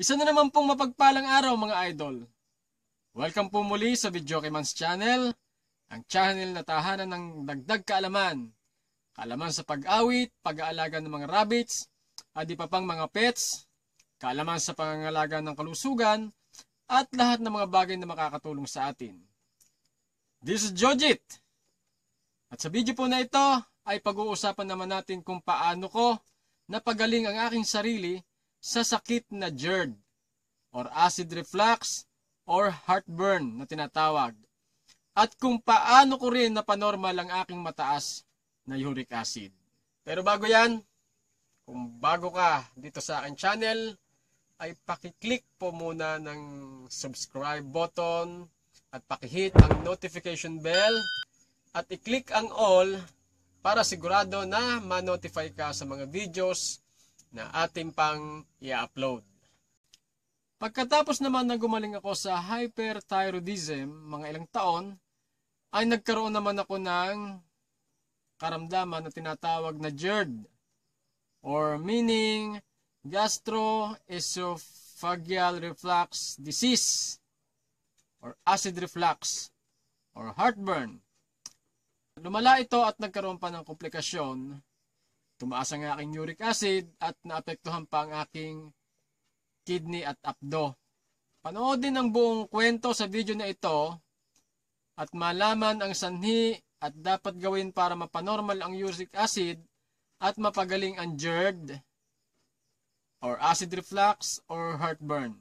Isa na naman pong mapagpalang araw mga idol. Welcome po muli sa Video Kimans Channel, ang channel na tahanan ng dagdag kaalaman. Kaalaman sa pag-awit, pag-aalaga ng mga rabbits, at di pa pang mga pets, kaalaman sa pangangalaga ng kalusugan, at lahat ng mga bagay na makakatulong sa atin. This is Jojit! At sa video po na ito ay pag-uusapan naman natin kung paano ko napagaling ang aking sarili sa sakit na GERD or acid reflux or heartburn na tinatawag at kung paano ko rin na napanormal ang aking mataas na uric acid. Pero bago yan, kung bago ka dito sa akin channel, ay pakiclick po muna ng subscribe button at pakihit ang notification bell at i-click ang all para sigurado na ma-notify ka sa mga videos na atin pang i-upload. Pagkatapos naman na gumaling ako sa hyperthyroidism, mga ilang taon, ay nagkaroon naman ako ng karamdaman na tinatawag na GERD or meaning gastroesophageal reflux disease or acid reflux or heartburn. Lumala ito at nagkaroon pa ng komplikasyon Tumaas ang aking uric acid at naapektuhan pa ang aking kidney at apdo. Panoodin ang buong kwento sa video na ito at malaman ang sanhi at dapat gawin para mapanormal ang uric acid at mapagaling ang GERD or acid reflux or heartburn.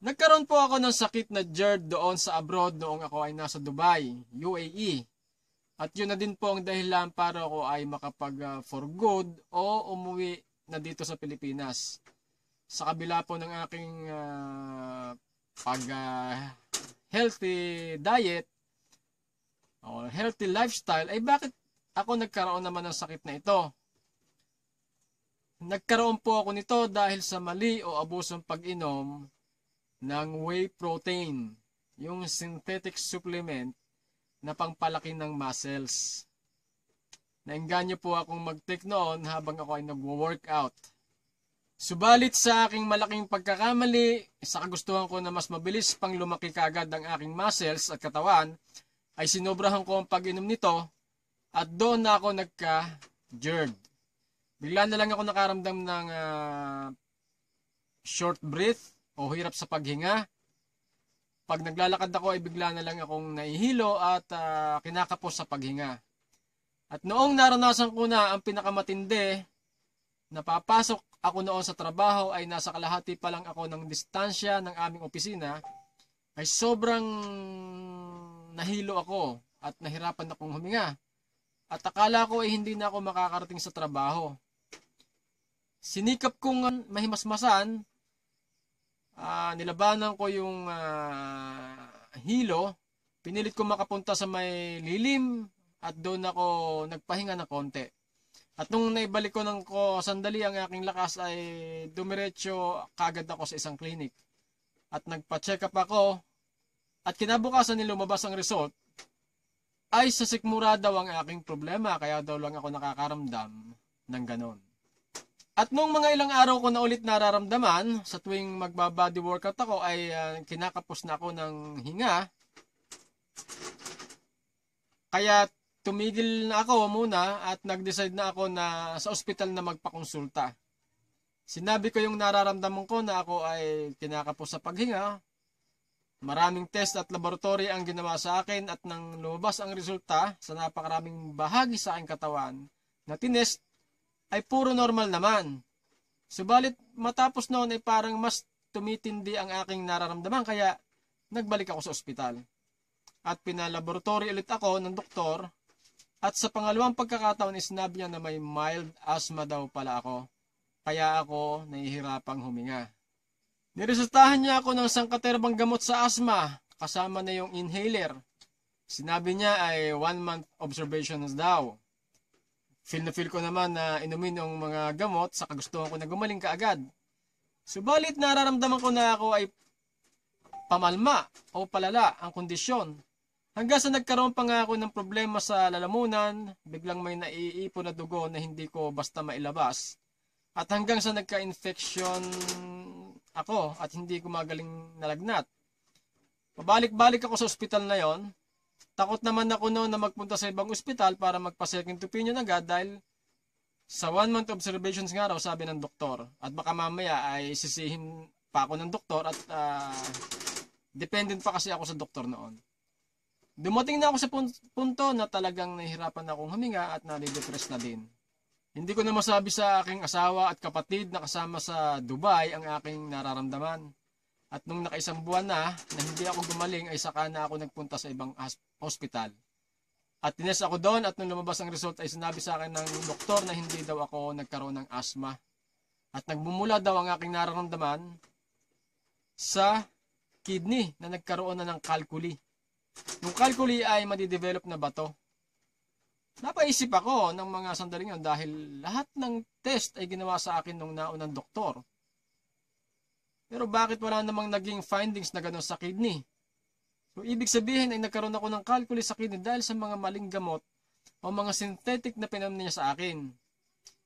Nagkaroon po ako ng sakit na GERD doon sa abroad noong ako ay nasa Dubai, UAE. At yun na din po ang dahilan para ako ay makapag for good o umuwi na dito sa Pilipinas. Sa kabila po ng aking uh, ah, pag uh, healthy diet o healthy lifestyle, ay bakit ako nagkaroon naman ng sakit na ito? Nagkaroon po ako nito dahil sa mali o abusong pag-inom ng whey protein, yung synthetic supplement na pangpalaki ng muscles. Nainganyo po akong mag-take noon habang ako ay nagwo-workout. Subalit sa aking malaking pagkakamali, sa kagustuhan ko na mas mabilis pang lumaki kagad ang aking muscles at katawan, ay sinobrahan ko ang pag-inom nito at doon na ako nagka-jerd. Bigla na lang ako nakaramdam ng uh, short breath o hirap sa paghinga. Pag naglalakad ako ay bigla na lang akong nahihilo at uh, kinakapos sa paghinga. At noong naranasan ko na ang pinakamatindi, napapasok ako noon sa trabaho ay nasa kalahati pa lang ako ng distansya ng aming opisina, ay sobrang nahilo ako at nahirapan akong huminga. At akala ko ay hindi na ako makakarating sa trabaho. Sinikap kong mahimasmasan uh, nilabanan ko yung uh, hilo. Pinilit ko makapunta sa may lilim at doon ako nagpahinga na konti. At nung naibalik ko ng ko sandali ang aking lakas ay dumiretso kagad ako sa isang clinic. At nagpa-check up ako at kinabukasan ni lumabas ang result ay sa sikmura daw ang aking problema kaya daw lang ako nakakaramdam ng ganon. At nung mga ilang araw ko na ulit nararamdaman, sa tuwing magbabody workout ako ay uh, kinakapos na ako ng hinga. Kaya tumigil na ako muna at nag-decide na ako na sa ospital na magpakonsulta. Sinabi ko yung nararamdaman ko na ako ay kinakapos sa paghinga. Maraming test at laboratory ang ginawa sa akin at nang lumabas ang resulta sa napakaraming bahagi sa aking katawan na tinest ay puro normal naman. Subalit matapos noon ay parang mas tumitindi ang aking nararamdaman kaya nagbalik ako sa ospital. At pinalaboratory ulit ako ng doktor at sa pangalawang pagkakataon ay sinabi niya na may mild asthma daw pala ako. Kaya ako nahihirapang huminga. Niresultahan niya ako ng sangkaterbang gamot sa asthma kasama na yung inhaler. Sinabi niya ay one month observations daw. Feel na feel ko naman na inumin ng mga gamot sa kagustuhan ko na gumaling kaagad. Subalit nararamdaman ko na ako ay pamalma o palala ang kondisyon. Hanggang sa nagkaroon pa nga ako ng problema sa lalamunan, biglang may naiipon na dugo na hindi ko basta mailabas. At hanggang sa nagka-infection ako at hindi gumagaling nalagnat. Pabalik-balik ako sa ospital na yon Takot naman ako noon na magpunta sa ibang ospital para magpa-second opinion agad dahil sa one month observations nga raw sabi ng doktor at baka mamaya ay sisihin pa ako ng doktor at uh, dependent pa kasi ako sa doktor noon. Dumating na ako sa punto na talagang nahihirapan akong huminga at nade-depress na din. Hindi ko na masabi sa aking asawa at kapatid na kasama sa Dubai ang aking nararamdaman. At nung nakaisang buwan na, na hindi ako gumaling, ay saka na ako nagpunta sa ibang hospital. At tinest ako doon at nung lumabas ang result ay sinabi sa akin ng doktor na hindi daw ako nagkaroon ng asthma. At nagmumula daw ang aking nararamdaman sa kidney na nagkaroon na ng calculi. Yung calculi ay madidevelop na bato. Napaisip ako ng mga sandaling yun dahil lahat ng test ay ginawa sa akin nung naunang doktor. Pero bakit wala namang naging findings na gano'n sa kidney? So, ibig sabihin ay nagkaroon ako ng calculus sa kidney dahil sa mga maling gamot o mga synthetic na pinam niya sa akin.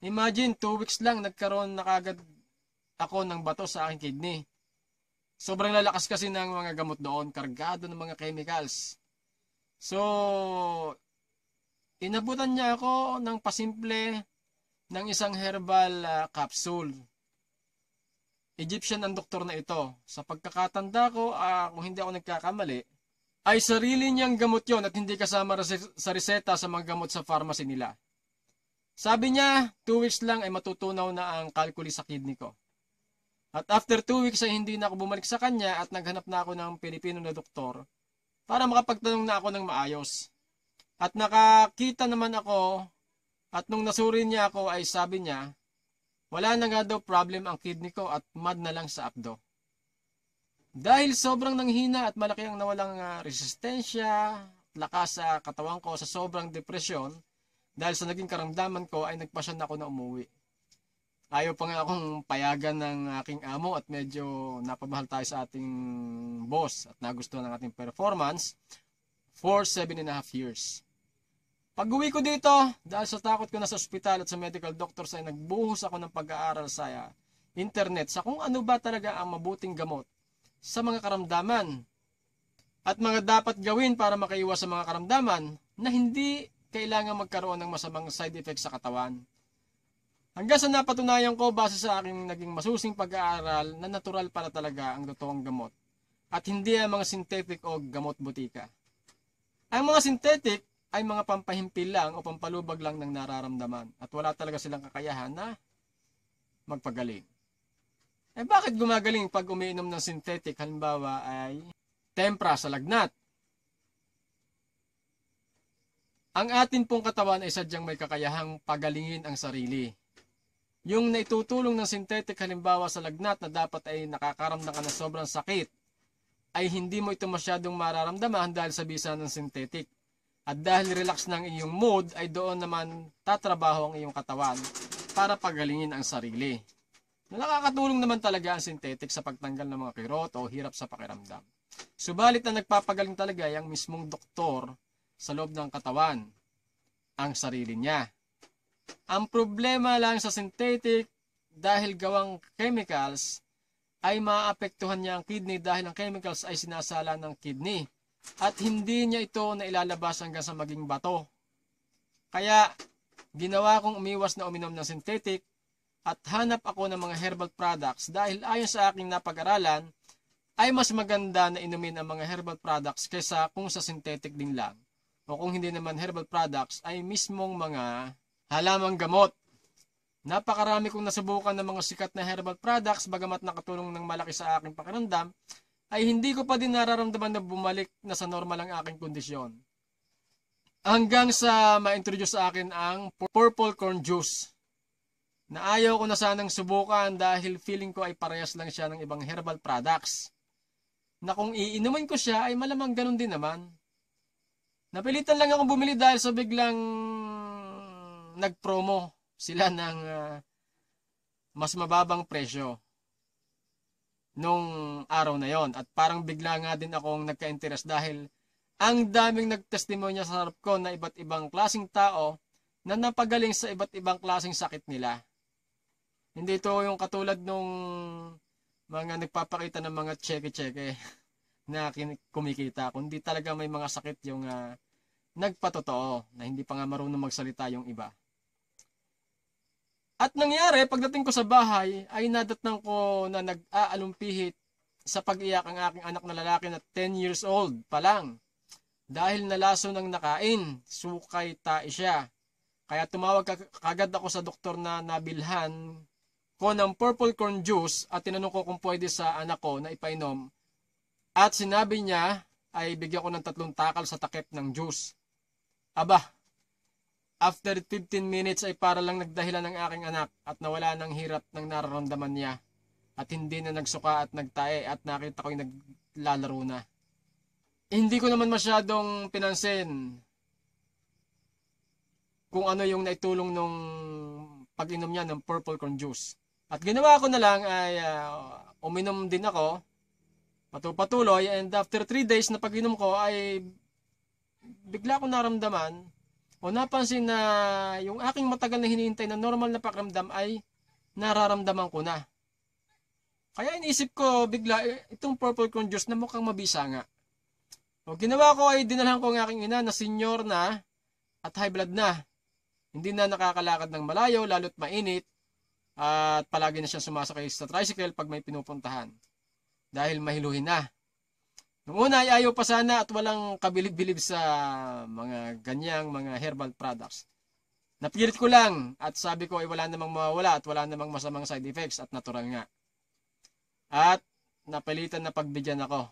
Imagine, 2 weeks lang nagkaroon na kagad ako ng bato sa aking kidney. Sobrang lalakas kasi ng mga gamot doon, kargado ng mga chemicals. So, inabutan niya ako ng pasimple ng isang herbal uh, capsule Egyptian ang doktor na ito. Sa pagkakatanda ko, uh, kung hindi ako nagkakamali, ay sarili niyang gamot yon at hindi kasama sa reseta sa mga gamot sa pharmacy nila. Sabi niya, 2 weeks lang ay matutunaw na ang kalkuli sa kidney ko. At after 2 weeks ay hindi na ako bumalik sa kanya at naghanap na ako ng Pilipino na doktor para makapagtanong na ako ng maayos. At nakakita naman ako at nung nasuri niya ako ay sabi niya, wala na nga daw problem ang kidney ko at mad na lang sa abdo. Dahil sobrang nanghina at malaki ang nawalang uh, resistensya, lakas sa katawan ko sa sobrang depresyon, dahil sa naging karamdaman ko ay nagpasyon ako na umuwi. Ayaw pa nga akong payagan ng aking amo at medyo napamahal tayo sa ating boss at nagustuhan ng ating performance for 7 and a half years. Pag uwi ko dito, dahil sa takot ko na sa ospital at sa medical doctors ay nagbuhos ako ng pag-aaral sa ah, internet sa kung ano ba talaga ang mabuting gamot sa mga karamdaman at mga dapat gawin para makaiwas sa mga karamdaman na hindi kailangan magkaroon ng masamang side effects sa katawan. Hanggang sa napatunayan ko base sa aking naging masusing pag-aaral na natural para talaga ang totoong gamot at hindi ang mga synthetic o gamot butika. Ang mga synthetic ay mga pampahimpil lang o pampalubag lang ng nararamdaman at wala talaga silang kakayahan na magpagaling. Eh bakit gumagaling pag umiinom ng synthetic halimbawa ay tempra sa lagnat? Ang atin pong katawan ay sadyang may kakayahang pagalingin ang sarili. Yung naitutulong ng synthetic halimbawa sa lagnat na dapat ay nakakaramdam ka ng sobrang sakit ay hindi mo ito masyadong mararamdaman dahil sa bisa ng synthetic at dahil relax ng iyong mood ay doon naman tatrabaho ang iyong katawan para pagalingin ang sarili. Nakakatulong naman talaga ang synthetic sa pagtanggal ng mga kirot o hirap sa pakiramdam. Subalit na nagpapagaling talaga ang mismong doktor sa loob ng katawan, ang sarili niya. Ang problema lang sa synthetic dahil gawang chemicals ay maapektuhan niya ang kidney dahil ang chemicals ay sinasala ng kidney at hindi niya ito nailalabas hanggang sa maging bato. Kaya ginawa kong umiwas na uminom ng synthetic at hanap ako ng mga herbal products dahil ayon sa aking napag-aralan ay mas maganda na inumin ang mga herbal products kaysa kung sa synthetic din lang o kung hindi naman herbal products ay mismong mga halamang gamot. Napakarami kong nasubukan ng mga sikat na herbal products bagamat nakatulong ng malaki sa aking pakiramdam ay hindi ko pa din nararamdaman na bumalik na sa normal ang aking kondisyon. Hanggang sa ma-introduce sa akin ang purple corn juice na ayaw ko na sanang subukan dahil feeling ko ay parehas lang siya ng ibang herbal products na kung iinuman ko siya ay malamang ganun din naman. Napilitan lang akong bumili dahil sa biglang nag-promo sila ng uh, mas mababang presyo nung araw na yon at parang bigla nga din akong nagka-interest dahil ang daming nagtestimonya sa harap ko na iba't ibang klasing tao na napagaling sa iba't ibang klasing sakit nila. Hindi ito yung katulad nung mga nagpapakita ng mga cheke-cheke na kumikita, kundi talaga may mga sakit yung uh, nagpatotoo na hindi pa nga marunong magsalita yung iba. At nangyari, pagdating ko sa bahay, ay nadatnan ko na nag-aalumpihit sa pag-iyak ang aking anak na lalaki na 10 years old pa lang. Dahil nalaso ng nakain, sukay tae siya. Kaya tumawag kagad ako sa doktor na nabilhan ko ng purple corn juice at tinanong ko kung pwede sa anak ko na ipainom. At sinabi niya ay bigyan ko ng tatlong takal sa takip ng juice. Aba, After 15 minutes ay para lang nagdahilan ng aking anak at nawala ng hirap ng nararamdaman niya at hindi na nagsuka at nagtae at nakita ko'y naglalaro na. Hindi ko naman masyadong pinansin kung ano yung naitulong nung pag-inom niya ng purple corn juice. At ginawa ko na lang ay uh, uminom din ako patupatuloy and after 3 days na pag-inom ko ay bigla ko naramdaman o napansin na yung aking matagal na hinihintay na normal na pakiramdam ay nararamdaman ko na. Kaya inisip ko bigla eh, itong purple crown juice na mukhang mabisa nga. O ginawa ko ay dinalhan ko ang aking ina na senior na at high blood na. Hindi na nakakalakad ng malayo lalo't mainit at palagi na siya sumasakay sa tricycle pag may pinupuntahan. Dahil mahiluhin na. Noong una ay ayaw pa sana at walang kabilib-bilib sa mga ganyang mga herbal products. Napilit ko lang at sabi ko ay wala namang mawawala at wala namang masamang side effects at natural nga. At napalitan na pagbigyan ako.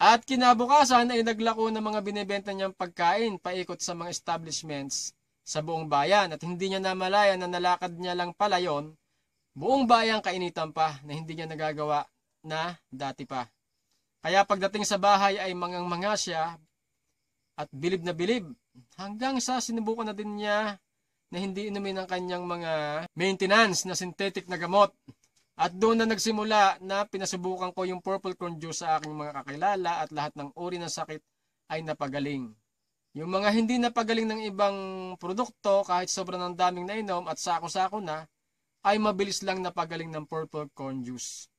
At kinabukasan ay naglako ng mga binebenta niyang pagkain paikot sa mga establishments sa buong bayan at hindi niya namalayan na nalakad niya lang pala yon buong bayan kainitan pa na hindi niya nagagawa na dati pa. Kaya pagdating sa bahay ay mangang-manga siya at bilib na bilib hanggang sa sinubukan na din niya na hindi inumin ang kanyang mga maintenance na synthetic na gamot. At doon na nagsimula na pinasubukan ko yung purple corn juice sa aking mga kakilala at lahat ng uri ng sakit ay napagaling. Yung mga hindi napagaling ng ibang produkto kahit sobrang ng daming nainom at sako-sako na ay mabilis lang napagaling ng purple corn juice.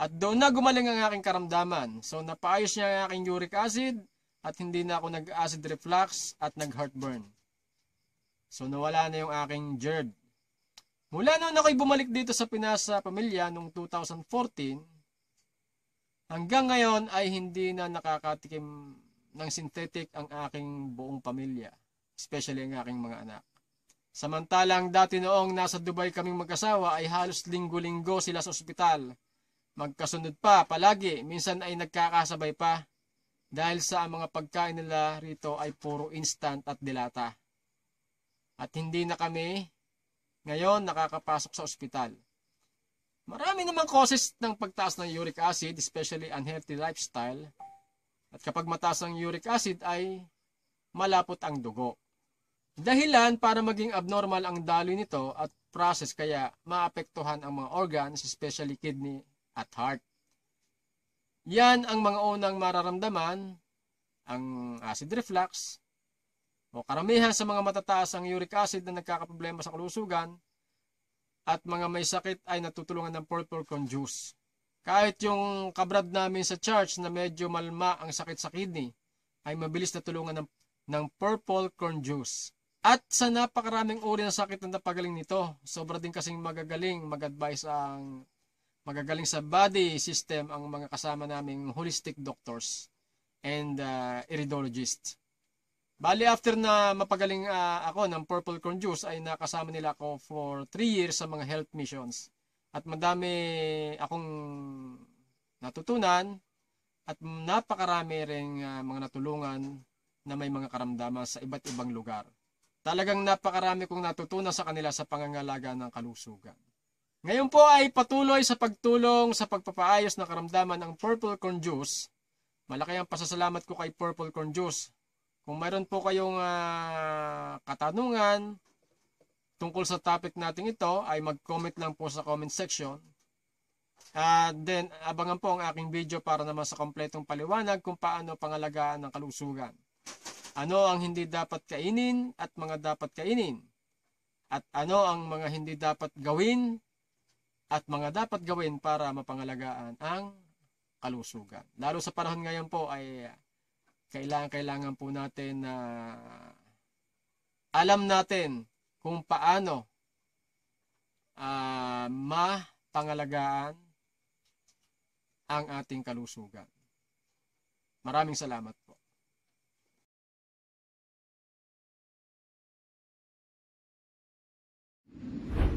At doon na gumaling ang aking karamdaman. So napaayos niya ang aking uric acid at hindi na ako nag-acid reflux at nag-heartburn. So nawala na yung aking GERD. Mula noon ako'y bumalik dito sa Pinas sa pamilya noong 2014, hanggang ngayon ay hindi na nakakatikim ng synthetic ang aking buong pamilya, especially ang aking mga anak. Samantalang dati noong nasa Dubai kaming mag-asawa ay halos linggo-linggo sila sa ospital Magkasunod pa palagi, minsan ay nagkakasabay pa dahil sa mga pagkain nila rito ay puro instant at dilata. At hindi na kami ngayon nakakapasok sa ospital. Marami namang causes ng pagtaas ng uric acid, especially unhealthy lifestyle. At kapag mataas ang uric acid ay malapot ang dugo. Dahilan para maging abnormal ang daloy nito at process kaya maapektuhan ang mga organs, especially kidney at heart. Yan ang mga unang mararamdaman, ang acid reflux, o karamihan sa mga matataas ang uric acid na nagkakaproblema sa kalusugan, at mga may sakit ay natutulungan ng purple corn juice. Kahit yung kabrad namin sa charge na medyo malma ang sakit sa kidney, ay mabilis natulungan ng, ng purple corn juice. At sa napakaraming uri ng sakit na napagaling nito, sobra din kasing magagaling mag-advise ang magagaling sa body system ang mga kasama naming holistic doctors and uh, iridologists. Bali after na mapagaling uh, ako ng purple corn juice ay nakasama nila ako for 3 years sa mga health missions. At madami akong natutunan at napakarami ring uh, mga natulungan na may mga karamdaman sa iba't ibang lugar. Talagang napakarami kong natutunan sa kanila sa pangangalaga ng kalusugan. Ngayon po ay patuloy sa pagtulong sa pagpapaayos ng karamdaman ng Purple Corn Juice. Malaki ang pasasalamat ko kay Purple Corn Juice. Kung mayroon po kayong uh, katanungan tungkol sa topic natin ito, ay mag-comment lang po sa comment section. At uh, then, abangan po ang aking video para naman sa kompletong paliwanag kung paano pangalagaan ng kalusugan. Ano ang hindi dapat kainin at mga dapat kainin. At ano ang mga hindi dapat gawin at mga dapat gawin para mapangalagaan ang kalusugan. Lalo sa panahon ngayon po ay kailangan-kailangan ah, po natin na alam natin kung paano uh, mapangalagaan ang ating kalusugan. Maraming salamat po. Thank you.